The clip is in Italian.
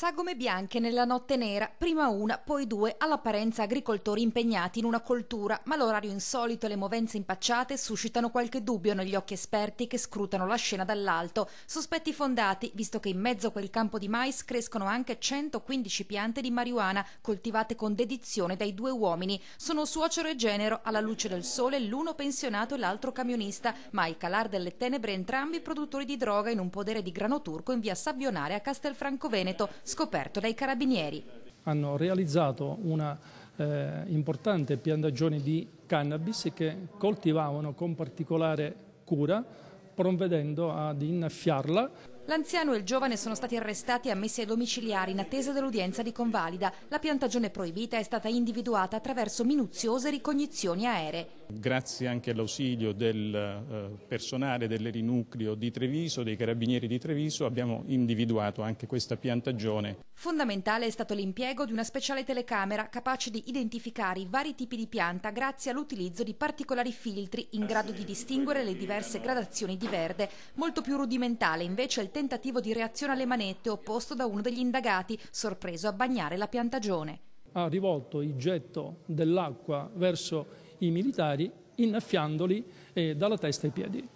Sagome bianche nella notte nera, prima una, poi due, all'apparenza agricoltori impegnati in una coltura, ma l'orario insolito e le movenze impacciate suscitano qualche dubbio negli occhi esperti che scrutano la scena dall'alto, sospetti fondati, visto che in mezzo a quel campo di mais crescono anche 115 piante di marijuana, coltivate con dedizione dai due uomini. Sono suocero e genero, alla luce del sole, l'uno pensionato e l'altro camionista, ma al calar delle tenebre entrambi produttori di droga in un podere di grano turco in via Sabbionare a Castelfranco Veneto, scoperto dai carabinieri. Hanno realizzato una eh, importante piantagione di cannabis che coltivavano con particolare cura, provvedendo ad innaffiarla. L'anziano e il giovane sono stati arrestati e ammessi ai domiciliari in attesa dell'udienza di convalida. La piantagione proibita è stata individuata attraverso minuziose ricognizioni aeree. Grazie anche all'ausilio del eh, personale dell'erinucleo di Treviso, dei carabinieri di Treviso, abbiamo individuato anche questa piantagione. Fondamentale è stato l'impiego di una speciale telecamera capace di identificare i vari tipi di pianta grazie all'utilizzo di particolari filtri in grado di distinguere le diverse gradazioni di verde. Molto più rudimentale invece è il tentativo di reazione alle manette opposto da uno degli indagati, sorpreso a bagnare la piantagione. Ha rivolto il getto dell'acqua verso i militari, innaffiandoli eh, dalla testa ai piedi.